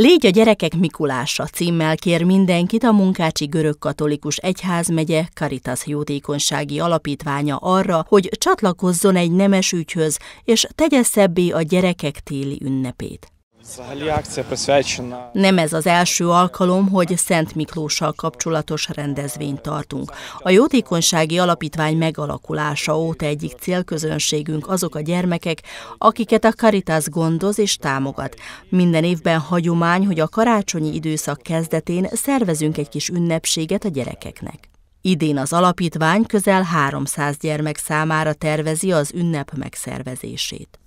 Légy a gyerekek Mikulása címmel kér mindenkit a Munkácsi Görög Katolikus Egyházmegye Karitas Jótékonysági Alapítványa arra, hogy csatlakozzon egy nemes ügyhöz, és tegye szebbé a gyerekek téli ünnepét. Nem ez az első alkalom, hogy Szent Miklóssal kapcsolatos rendezvényt tartunk. A Jótékonysági Alapítvány megalakulása óta egyik célközönségünk azok a gyermekek, akiket a Caritas gondoz és támogat. Minden évben hagyomány, hogy a karácsonyi időszak kezdetén szervezünk egy kis ünnepséget a gyerekeknek. Idén az alapítvány közel 300 gyermek számára tervezi az ünnep megszervezését.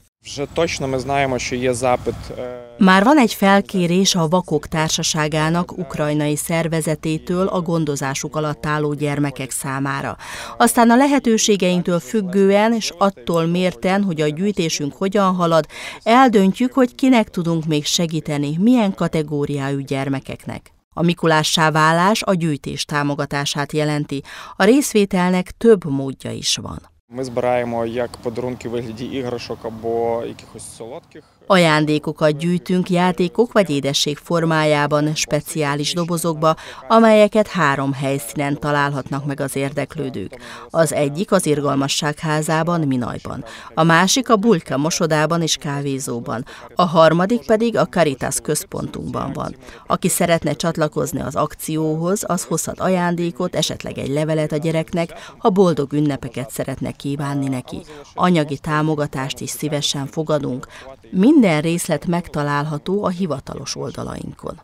Már van egy felkérés a Vakok Társaságának ukrajnai szervezetétől a gondozásuk alatt álló gyermekek számára. Aztán a lehetőségeinktől függően és attól mérten, hogy a gyűjtésünk hogyan halad, eldöntjük, hogy kinek tudunk még segíteni, milyen kategóriájú gyermekeknek. A Mikulássá válás a gyűjtés támogatását jelenti. A részvételnek több módja is van. Ми збираємо як подарунки вигляді іграшок або якихось солодких. Ajándékokat gyűjtünk játékok vagy édesség formájában, speciális dobozokba, amelyeket három helyszínen találhatnak meg az érdeklődők. Az egyik az Irgalmasság házában, Minajban, a másik a Bulka mosodában és kávézóban, a harmadik pedig a Caritas központunkban van. Aki szeretne csatlakozni az akcióhoz, az hozhat ajándékot, esetleg egy levelet a gyereknek, ha boldog ünnepeket szeretne kívánni neki. Anyagi támogatást is szívesen fogadunk. Minden részlet megtalálható a hivatalos oldalainkon.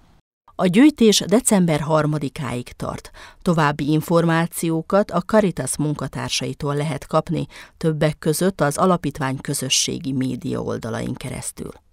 A gyűjtés december 3-áig tart. További információkat a Caritas munkatársaitól lehet kapni, többek között az alapítvány közösségi média oldalain keresztül.